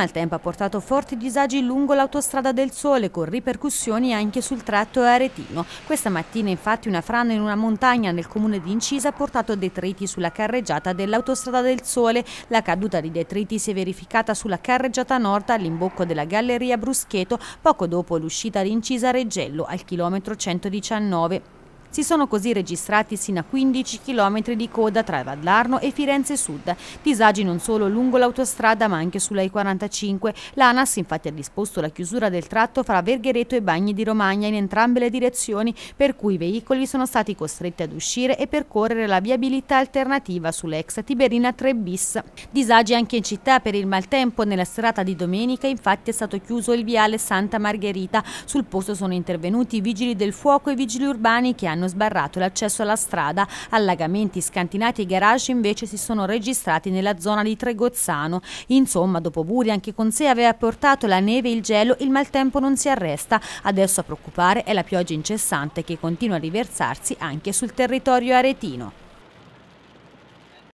maltempo ha portato forti disagi lungo l'autostrada del Sole con ripercussioni anche sul tratto aretino. Questa mattina infatti una frana in una montagna nel comune di Incisa ha portato detriti sulla carreggiata dell'autostrada del Sole. La caduta di detriti si è verificata sulla carreggiata nord all'imbocco della galleria Bruscheto poco dopo l'uscita di Incisa Reggello al chilometro 119. Si sono così registrati sino a 15 km di coda tra Vallarno e Firenze Sud, disagi non solo lungo l'autostrada ma anche sulla I-45. L'ANAS infatti ha disposto la chiusura del tratto fra Verghereto e Bagni di Romagna in entrambe le direzioni, per cui i veicoli sono stati costretti ad uscire e percorrere la viabilità alternativa sull'ex Tiberina 3 bis. Disagi anche in città per il maltempo. Nella serata di domenica infatti è stato chiuso il viale Santa Margherita. Sul posto sono intervenuti i vigili del fuoco e i vigili urbani che hanno hanno sbarrato l'accesso alla strada. Allagamenti, scantinati e garage invece si sono registrati nella zona di Tregozzano. Insomma, dopo Buri anche con sé aveva portato la neve e il gelo, il maltempo non si arresta. Adesso a preoccupare è la pioggia incessante che continua a riversarsi anche sul territorio aretino.